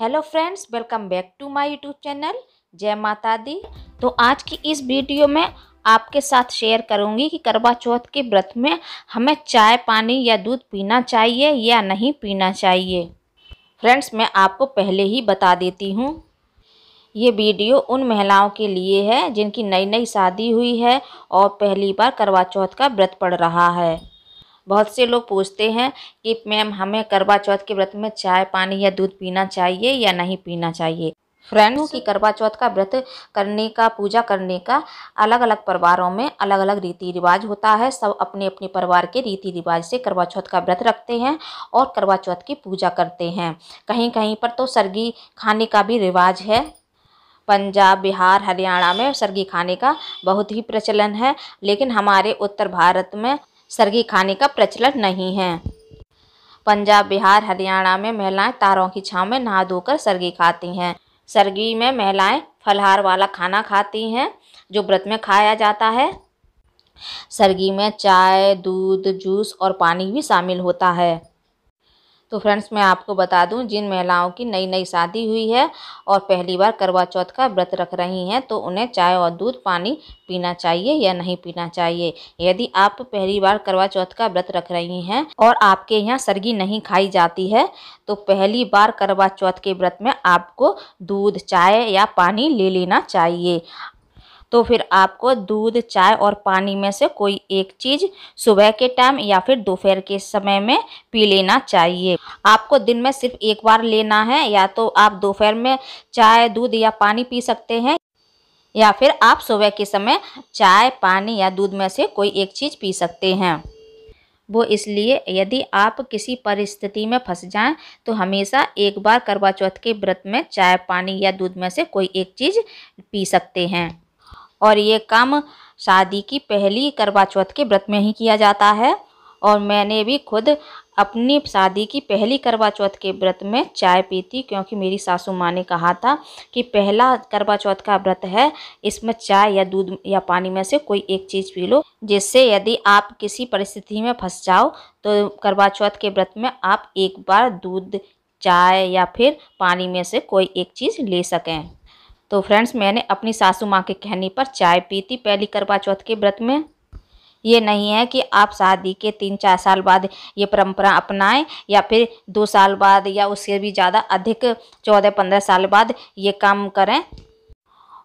Hello friends welcome back to my YouTube channel जय माता दी तो आज की इस वीडियो में आपके साथ शेयर करूंगी कि करवा चौथ के व्रत में हमें चाय पानी या दूध पीना चाहिए या नहीं पीना चाहिए फ्रेंड्स मैं आपको पहले ही बता देती हूँ ये वीडियो उन महिलाओं के लिए है जिनकी नई नई शादी हुई है और पहली बार करवा चौथ का व्रत पड़ रहा है बहुत से लोग पूछते हैं कि मैम हमें करवा चौथ के व्रत में चाय पानी या दूध पीना चाहिए या नहीं पीना चाहिए फ्रेंड्स की करवा चौथ का व्रत करने का पूजा करने का अलग अलग परिवारों में अलग अलग रीति रिवाज होता है सब अपने अपने परिवार के रीति रिवाज से करवा चौथ का व्रत रखते हैं और करवा चौथ की पूजा करते हैं कहीं कहीं पर तो सर्गी खाने का भी रिवाज है पंजाब बिहार हरियाणा में सर्गी खाने का बहुत ही प्रचलन है लेकिन हमारे उत्तर भारत में सरगी खाने का प्रचलन नहीं है पंजाब बिहार हरियाणा में महिलाएं तारों की छाँव में नहा धोकर सरगी खाती हैं सरगी में महिलाएं फलहार वाला खाना खाती हैं जो व्रत में खाया जाता है सरगी में चाय दूध जूस और पानी भी शामिल होता है तो फ्रेंड्स मैं आपको बता दूं जिन महिलाओं की नई नई शादी हुई है और पहली बार करवा चौथ का व्रत रख रही हैं तो उन्हें चाय और दूध पानी पीना चाहिए या नहीं पीना चाहिए यदि आप पहली बार करवा चौथ का व्रत रख रही हैं और आपके यहाँ सर्गी नहीं खाई जाती है तो पहली बार करवा चौथ के व्रत में आपको दूध चाय या पानी ले लेना चाहिए तो फिर आपको दूध चाय और पानी में से कोई एक चीज़ सुबह के टाइम या फिर दोपहर के समय में पी लेना चाहिए आपको दिन में सिर्फ एक बार लेना है या तो आप दोपहर में चाय दूध या पानी पी सकते हैं या फिर आप सुबह के समय चाय पानी या दूध में से कोई एक चीज़ पी सकते हैं वो इसलिए यदि आप किसी परिस्थिति में फंस जाएं तो हमेशा एक बार करवा चौथ के व्रत में चाय पानी या दूध में से कोई एक चीज़ पी सकते हैं और ये काम शादी की पहली करवा चौथ के व्रत में ही किया जाता है और मैंने भी खुद अपनी शादी की पहली करवा चौथ के व्रत में चाय पीती क्योंकि मेरी सासू माँ ने कहा था कि पहला करवा चौथ का व्रत है इसमें चाय या दूध या पानी में से कोई एक चीज़ पी लो जिससे यदि आप किसी परिस्थिति में फंस जाओ तो करवा चौथ के व्रत में आप एक बार दूध चाय या फिर पानी में से कोई एक चीज़ ले सकें तो फ्रेंड्स मैंने अपनी सासू माँ के कहने पर चाय पी थी पहली करवा चौथ के व्रत में ये नहीं है कि आप शादी के तीन चार साल बाद ये परंपरा अपनाएं या फिर दो साल बाद या उससे भी ज़्यादा अधिक चौदह पंद्रह साल बाद ये काम करें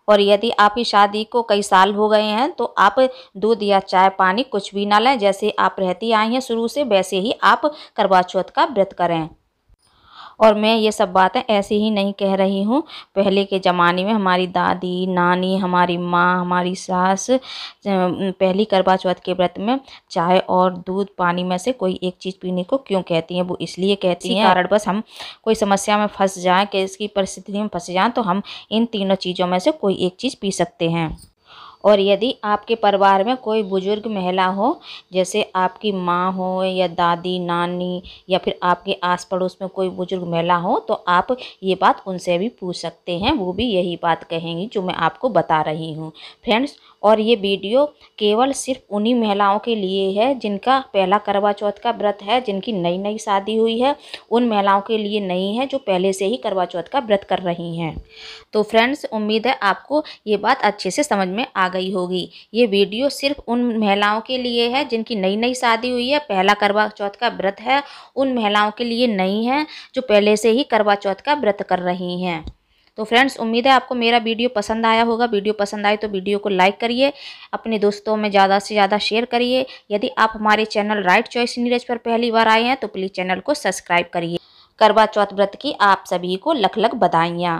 और यदि आपकी शादी को कई साल हो गए हैं तो आप दूध या चाय पानी कुछ भी ना लें जैसे आप रहती आई हैं शुरू से वैसे ही आप करवा चौथ का व्रत करें और मैं ये सब बातें ऐसे ही नहीं कह रही हूँ पहले के ज़माने में हमारी दादी नानी हमारी माँ हमारी सास पहली करवा चौथ के व्रत में चाय और दूध पानी में से कोई एक चीज़ पीने को क्यों कहती हैं वो इसलिए कहती हैं हाँ। कारण बस हम कोई समस्या में फंस जाएँ कि इसकी परिस्थिति में फंस जाएँ तो हम इन तीनों चीज़ों में से कोई एक चीज़ पी सकते हैं और यदि आपके परिवार में कोई बुज़ुर्ग महिला हो जैसे आपकी माँ हो या दादी नानी या फिर आपके आस पड़ोस में कोई बुज़ुर्ग महिला हो तो आप ये बात उनसे भी पूछ सकते हैं वो भी यही बात कहेंगी जो मैं आपको बता रही हूँ फ्रेंड्स और ये वीडियो केवल सिर्फ उन्हीं महिलाओं के लिए है जिनका पहला करवा चौथ का व्रत है जिनकी नई नई शादी हुई है उन महिलाओं के लिए नहीं है जो पहले से ही करवा चौथ का व्रत कर रही हैं तो फ्रेंड्स उम्मीद है आपको ये बात अच्छे से समझ में आ गई होगी ये वीडियो सिर्फ उन महिलाओं के लिए है जिनकी नई नई शादी हुई है पहला करवा चौथ का व्रत है उन महिलाओं के लिए नहीं है जो पहले से ही करवा चौथ का व्रत कर रही हैं तो फ्रेंड्स उम्मीद है आपको मेरा वीडियो पसंद आया होगा वीडियो पसंद आए तो वीडियो को लाइक करिए अपने दोस्तों में ज़्यादा से ज़्यादा शेयर करिए यदि आप हमारे चैनल राइट चॉइस नीरज पर पहली बार आए हैं तो प्लीज़ चैनल को सब्सक्राइब करिए करवा चौथ व्रत की आप सभी को लख लख बधाइयाँ